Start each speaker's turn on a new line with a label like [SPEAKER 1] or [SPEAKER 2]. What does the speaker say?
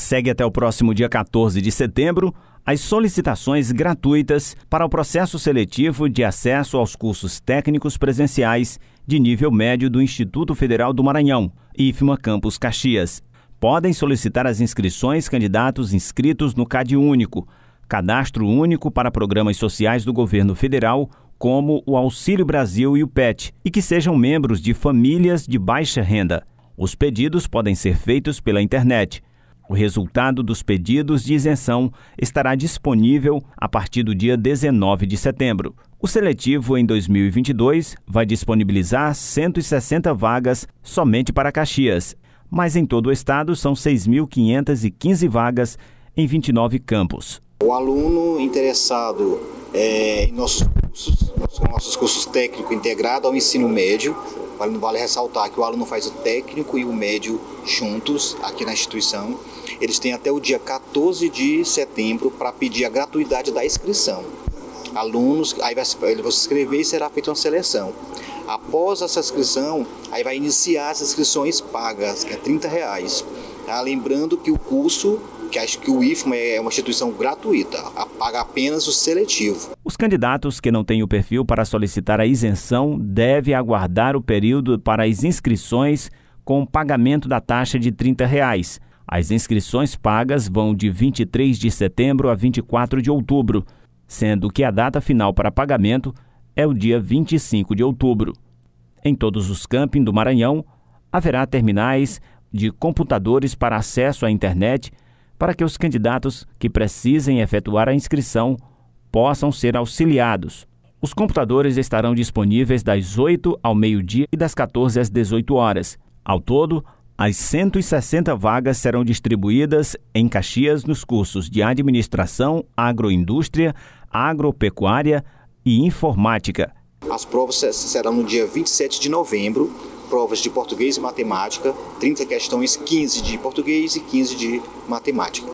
[SPEAKER 1] Segue até o próximo dia 14 de setembro as solicitações gratuitas para o processo seletivo de acesso aos cursos técnicos presenciais de nível médio do Instituto Federal do Maranhão, IFMA Campus Caxias. Podem solicitar as inscrições candidatos inscritos no CAD Único, Cadastro Único para Programas Sociais do Governo Federal, como o Auxílio Brasil e o PET, e que sejam membros de famílias de baixa renda. Os pedidos podem ser feitos pela internet o resultado dos pedidos de isenção estará disponível a partir do dia 19 de setembro. O seletivo em 2022 vai disponibilizar 160 vagas somente para Caxias, mas em todo o estado são 6.515 vagas em 29 campos.
[SPEAKER 2] O aluno interessado é, em nossos são nossos cursos técnico integrado ao ensino médio. Vale ressaltar que o aluno faz o técnico e o médio juntos aqui na instituição. Eles têm até o dia 14 de setembro para pedir a gratuidade da inscrição. Alunos, aí vai, ele vai se inscrever e será feita uma seleção. Após essa inscrição, aí vai iniciar as inscrições pagas, que é 30 reais. Tá? Lembrando que o curso, que acho que o IFMA é uma instituição gratuita, paga apenas o seletivo
[SPEAKER 1] candidatos que não têm o perfil para solicitar a isenção devem aguardar o período para as inscrições com pagamento da taxa de R$ 30. Reais. As inscrições pagas vão de 23 de setembro a 24 de outubro, sendo que a data final para pagamento é o dia 25 de outubro. Em todos os campings do Maranhão, haverá terminais de computadores para acesso à internet para que os candidatos que precisem efetuar a inscrição possam ser auxiliados. Os computadores estarão disponíveis das 8 ao meio-dia e das 14 às 18 horas. Ao todo, as 160 vagas serão distribuídas em Caxias nos cursos de Administração, Agroindústria, Agropecuária e Informática.
[SPEAKER 2] As provas serão no dia 27 de novembro, provas de português e matemática, 30 questões, 15 de português e 15 de matemática.